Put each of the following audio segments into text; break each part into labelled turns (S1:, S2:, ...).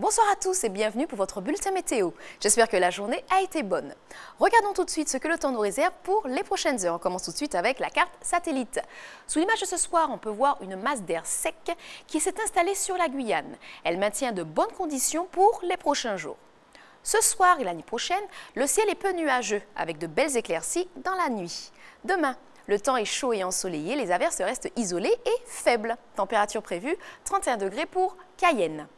S1: Bonsoir à tous et bienvenue pour votre bulletin météo. J'espère que la journée a été bonne. Regardons tout de suite ce que le temps nous réserve pour les prochaines heures. On commence tout de suite avec la carte satellite. Sous l'image de ce soir, on peut voir une masse d'air sec qui s'est installée sur la Guyane. Elle maintient de bonnes conditions pour les prochains jours. Ce soir et la nuit prochaine, le ciel est peu nuageux avec de belles éclaircies dans la nuit. Demain, le temps est chaud et ensoleillé, les averses restent isolées et faibles. Température prévue 31 degrés pour Cayenne.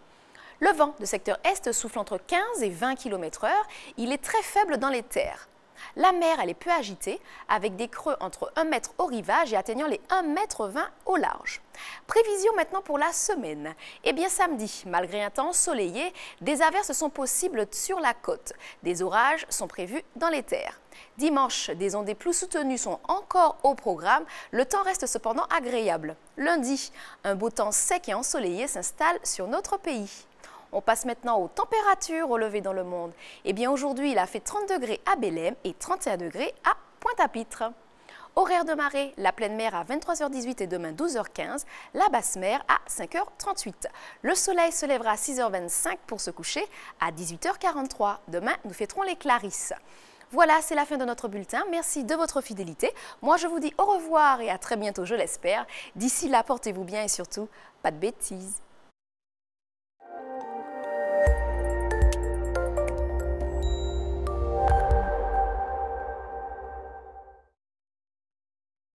S1: Le vent de secteur est souffle entre 15 et 20 km/h. Il est très faible dans les terres. La mer, elle est peu agitée, avec des creux entre 1 m au rivage et atteignant les 1,20 m au large. Prévision maintenant pour la semaine. Eh bien samedi, malgré un temps ensoleillé, des averses sont possibles sur la côte. Des orages sont prévus dans les terres. Dimanche, des ondes plus soutenues sont encore au programme. Le temps reste cependant agréable. Lundi, un beau temps sec et ensoleillé s'installe sur notre pays. On passe maintenant aux températures relevées dans le monde. Eh bien aujourd'hui, il a fait 30 degrés à Belém et 31 degrés à Pointe-à-Pitre. Horaire de marée, la pleine mer à 23h18 et demain 12h15, la basse mer à 5h38. Le soleil se lèvera à 6h25 pour se coucher à 18h43. Demain, nous fêterons les Clarisses. Voilà, c'est la fin de notre bulletin. Merci de votre fidélité. Moi, je vous dis au revoir et à très bientôt, je l'espère. D'ici là, portez-vous bien et surtout, pas de bêtises.